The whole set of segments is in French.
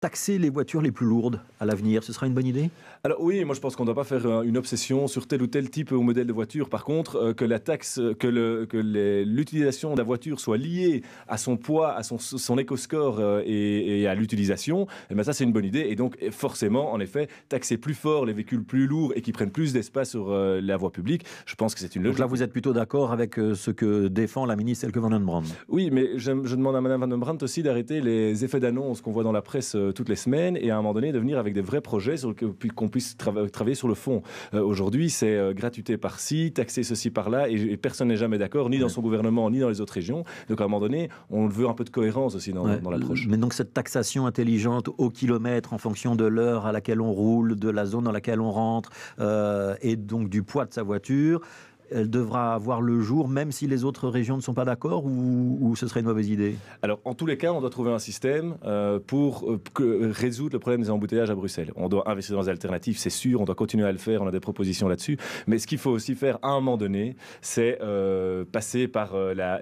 taxer les voitures les plus lourdes à l'avenir Ce sera une bonne idée Alors oui, moi je pense qu'on ne doit pas faire euh, une obsession sur tel ou tel type ou modèle de voiture. Par contre, euh, que la taxe, euh, que l'utilisation de la voiture soit liée à son poids, à son, son éco-score et, à l'utilisation, eh ben, ça c'est une bonne idée. Et donc forcément, en effet, taxer plus fort les véhicules plus lourds et qui prennent plus d'espace sur la voie publique, je pense que c'est une logique. Donc là, vous êtes plutôt d'accord avec ce que défend la ministre Elke Van den Brandt Oui, mais je, je demande à Madame Van den Brandt aussi d'arrêter les effets d'annonce qu'on voit dans la presse euh, toutes les semaines et à un moment donné de venir avec des vrais projets sur qu'on puisse travailler sur le fond. Euh, aujourd'hui, c'est euh, gratuité par-ci, taxer ceci par-là et, personne n'est jamais d'accord, ni dans son gouvernement, ni dans les autres régions. Donc à un moment donné, on veut un peu de cohérence aussi dans, dans l'approche. Mais donc cette taxation intelligente au kilomètre en fonction de l'heure à laquelle on roule, de la zone dans laquelle on rentre et donc du poids de sa voiture elle devra avoir le jour, même si les autres régions ne sont pas d'accord, ou, ce serait une mauvaise idée Alors, en tous les cas, on doit trouver un système euh, pour euh, résoudre le problème des embouteillages à Bruxelles. On doit investir dans des alternatives, c'est sûr, on doit continuer à le faire, on a des propositions là-dessus. Mais ce qu'il faut aussi faire à un moment donné, c'est euh, passer par la,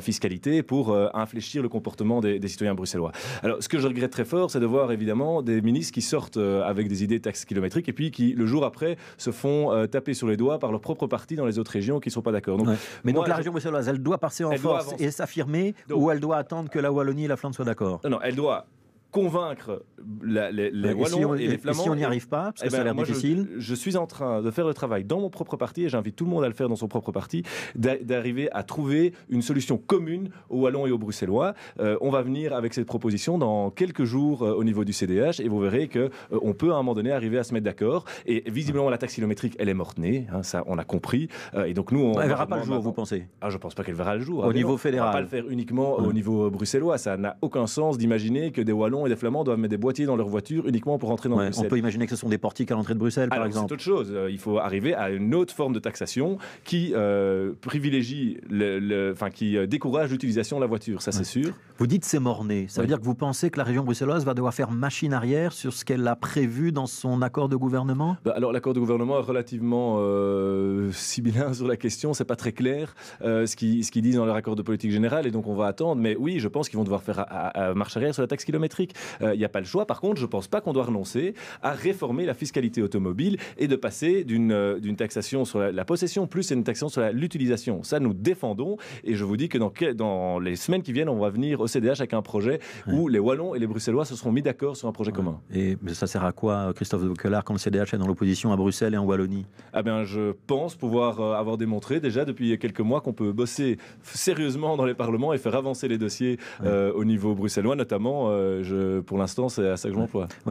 fiscalité pour infléchir le comportement des, citoyens bruxellois. Alors, ce que je regrette très fort, c'est de voir évidemment des ministres qui sortent avec des idées taxes kilométriques et puis qui, le jour après, se font taper sur les doigts par leur propre parti dans les autres régions qui ne sont pas d'accord. Mais donc la région bruxelloise, elle doit passer en force et s'affirmer ou elle doit attendre que la Wallonie et la Flandre soient d'accord Non, non, elle doit convaincre les, Wallons et, les Flamands. Et si on n'y arrive pas, parce que eh ça a ben, l'air difficile. Je, suis en train de faire le travail dans mon propre parti, et j'invite tout le monde à le faire dans son propre parti, d'arriver à trouver une solution commune aux Wallons et aux Bruxellois. Euh, on va venir avec cette proposition dans quelques jours euh, au niveau du CDH, et vous verrez que euh, on peut à un moment donné arriver à se mettre d'accord. Et visiblement, la taxe elle est morte-née, hein, ça on a compris. et donc nous, on, verra pas le jour, vous pensez Je ah, je pense pas qu'elle verra le jour. Au hein. niveau fédéral, on va pas le faire uniquement au niveau bruxellois. Ça n'a aucun sens d'imaginer que des Wallons et les Flamands doivent mettre des boîtiers dans leurs voitures uniquement pour rentrer dans Bruxelles. On peut imaginer que ce sont des portiques à l'entrée de Bruxelles, par exemple. C'est autre chose. Euh, il faut arriver à une autre forme de taxation qui euh, privilégie, le, enfin qui euh, décourage l'utilisation de la voiture, ça c'est sûr. Vous dites c'est morné. Ça veut dire que vous pensez que la région bruxelloise va devoir faire machine arrière sur ce qu'elle a prévu dans son accord de gouvernement bah, Alors l'accord de gouvernement est relativement euh, sur la question. C'est pas très clair ce qu'ils ce disent dans leur accord de politique générale et donc on va attendre. Mais oui, je pense qu'ils vont devoir faire marche arrière sur la taxe kilométrique. Il n'y euh, a pas le choix. Par contre, je ne pense pas qu'on doit renoncer à réformer la fiscalité automobile et de passer d'une euh, d'une taxation sur la, possession plus à une taxation sur l'utilisation. Ça, nous défendons. Et je vous dis que dans, dans, les semaines qui viennent, on va venir au CDH avec un projet où les Wallons et les Bruxellois se seront mis d'accord sur un projet commun. Et ça sert à quoi, euh, Christophe de Bockelard, quand le CDH est dans l'opposition à Bruxelles et en Wallonie Ah ben, je pense pouvoir avoir démontré déjà depuis quelques mois qu'on peut bosser sérieusement dans les parlements et faire avancer les dossiers au niveau bruxellois, notamment. je pour l'instant, c'est à ça que je m'emploie.